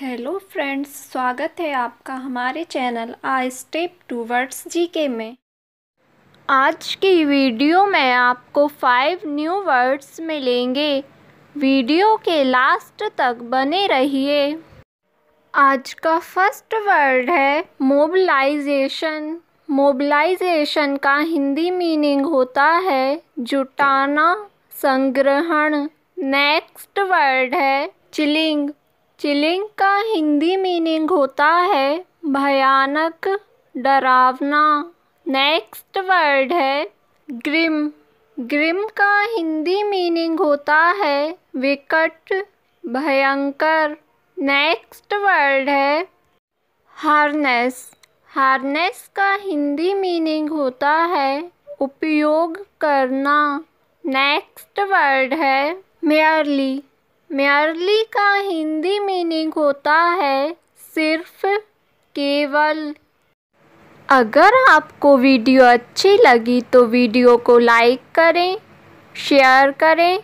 hello friends स्वागत है आपका हमारे channel a step towards जी में आज की वीडियो में आपको फाइव न्यू वर्ड्स मिलेंगे वीडियो के लास्ट तक बने रहिए आज का फर्स्ट वर्ड है मोबलाइजेशन मोबलाइजेशन का हिंदी मीनिंग होता है जुटाना संग्रहण नेक्स्ट वर्ड है चिलिंग चिलिंग का हिंदी मीनिंग होता है भयानक डरावना नेक्स्ट वर्ड है ग्रिम ग्रिम का हिंदी मीनिंग होता है विकट भयंकर नेक्स्ट वर्ड है हार्नेस हार्नेस का हिंदी मीनिंग होता है उपयोग करना नेक्स्ट वर्ड है मेयरली म्यारली का हिंदी मीनिंग होता है सिर्फ केवल अगर आपको वीडियो अच्छी लगी तो वीडियो को लाइक करें शेयर करें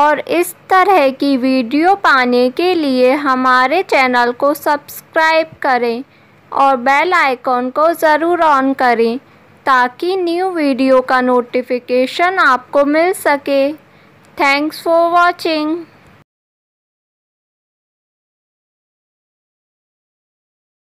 और इस तरह की वीडियो पाने के लिए हमारे चैनल को सब्सक्राइब करें और बेल आइकॉन को ज़रूर ऑन करें ताकि न्यू वीडियो का नोटिफिकेशन आपको मिल सके थैंक्स फॉर वॉचिंग